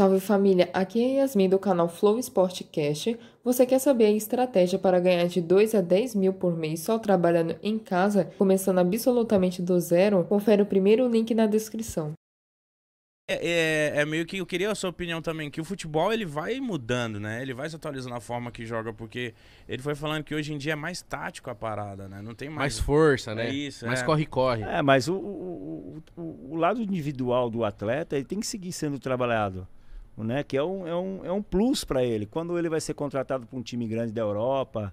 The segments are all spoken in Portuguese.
Salve família, aqui é Yasmin do canal Flow Sportcast. Você quer saber a estratégia para ganhar de 2 a 10 mil por mês só trabalhando em casa, começando absolutamente do zero? Confere o primeiro link na descrição. É, é, é, meio que eu queria a sua opinião também, que o futebol ele vai mudando, né? Ele vai se atualizando na forma que joga, porque ele foi falando que hoje em dia é mais tático a parada, né? Não tem mais. Mais força, né? É isso, mais é. corre-corre. É. mas o, o, o, o lado individual do atleta ele tem que seguir sendo trabalhado né? Que é um, é um, é um plus para ele. Quando ele vai ser contratado para um time grande da Europa,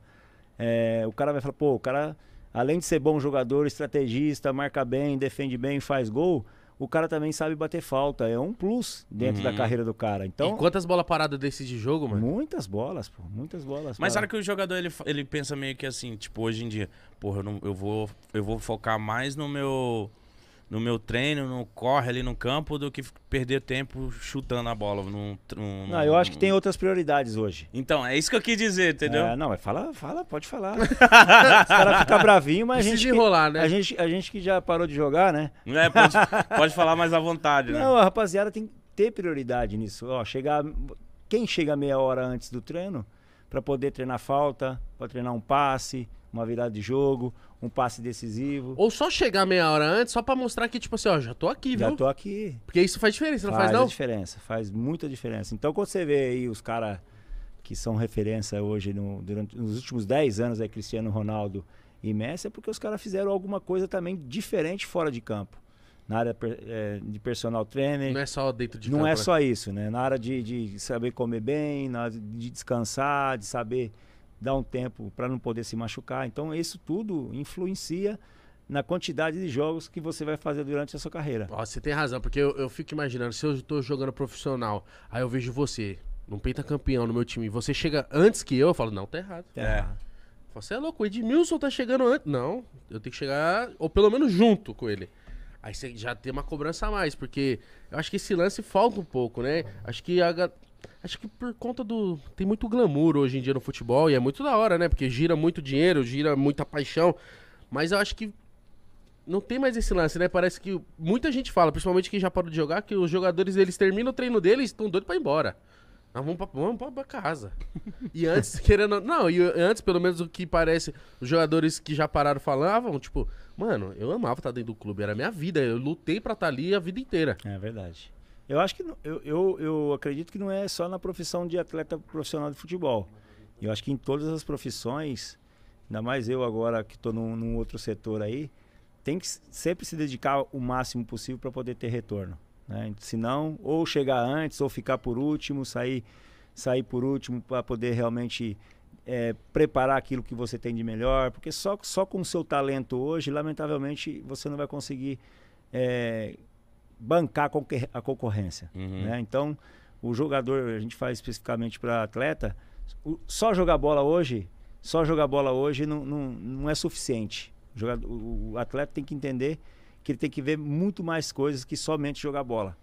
é, o cara vai falar, pô, o cara, além de ser bom jogador, estrategista, marca bem, defende bem, faz gol, o cara também sabe bater falta. É um plus dentro uhum. da carreira do cara. Então, e quantas bolas paradas desse de jogo, mano? Muitas bolas, pô. Muitas bolas. Mas será que o jogador ele, ele pensa meio que assim, tipo, hoje em dia, porra, eu, não, eu, vou, eu vou focar mais no meu no meu treino, no corre ali no campo, do que perder tempo chutando a bola. Num, num, não, eu acho que tem outras prioridades hoje. Então, é isso que eu quis dizer, entendeu? É, não, mas fala, fala, pode falar. Os caras ficam bravinhos, mas a gente. Enrolar, que, né? a, gente, a gente que já parou de jogar, né? É, pode, pode falar mais à vontade, né? Não, a rapaziada tem que ter prioridade nisso. Ó, chegar. Quem chega meia hora antes do treino para poder treinar falta, para treinar um passe, uma virada de jogo, um passe decisivo. Ou só chegar meia hora antes, só para mostrar que, tipo assim, ó, já tô aqui, já viu? Já tô aqui. Porque isso faz diferença, não faz, faz não? Faz diferença, faz muita diferença. Então, quando você vê aí os caras que são referência hoje, no, durante, nos últimos 10 anos, é Cristiano Ronaldo e Messi, é porque os caras fizeram alguma coisa também diferente fora de campo na área é, de personal trainer. Não é só dentro de Não campo, é né? só isso, né? Na área de, de saber comer bem, na de descansar, de saber dar um tempo para não poder se machucar. Então, isso tudo influencia na quantidade de jogos que você vai fazer durante a sua carreira. Ó, você tem razão, porque eu, eu fico imaginando, se eu estou jogando profissional, aí eu vejo você, um pentacampeão no meu time, você chega antes que eu, eu falo, não, tá errado. É. é. Você é louco, o Edmilson tá chegando antes. Não, eu tenho que chegar, ou pelo menos junto com ele. Aí você já tem uma cobrança a mais, porque eu acho que esse lance falta um pouco, né? Acho que a, acho que por conta do tem muito glamour hoje em dia no futebol e é muito da hora, né? Porque gira muito dinheiro, gira muita paixão, mas eu acho que não tem mais esse lance, né? Parece que muita gente fala, principalmente quem já parou de jogar, que os jogadores eles terminam o treino deles, estão doidos para ir embora. Nós vamos pra, vamos pra casa. E antes, querendo. Não, e antes, pelo menos o que parece, os jogadores que já pararam falavam, tipo, mano, eu amava estar dentro do clube, era minha vida. Eu lutei pra estar ali a vida inteira. É verdade. Eu acho que. Eu, eu, eu acredito que não é só na profissão de atleta profissional de futebol. Eu acho que em todas as profissões, ainda mais eu agora que estou num, num outro setor aí, tem que sempre se dedicar o máximo possível para poder ter retorno. Né? Se não, ou chegar antes, ou ficar por último, sair, sair por último para poder realmente é, preparar aquilo que você tem de melhor. Porque só, só com o seu talento hoje, lamentavelmente, você não vai conseguir é, bancar a concorrência. Uhum. Né? Então, o jogador, a gente faz especificamente para atleta, o, só jogar bola hoje, só jogar bola hoje não, não, não é suficiente. O, jogador, o atleta tem que entender que ele tem que ver muito mais coisas que somente jogar bola.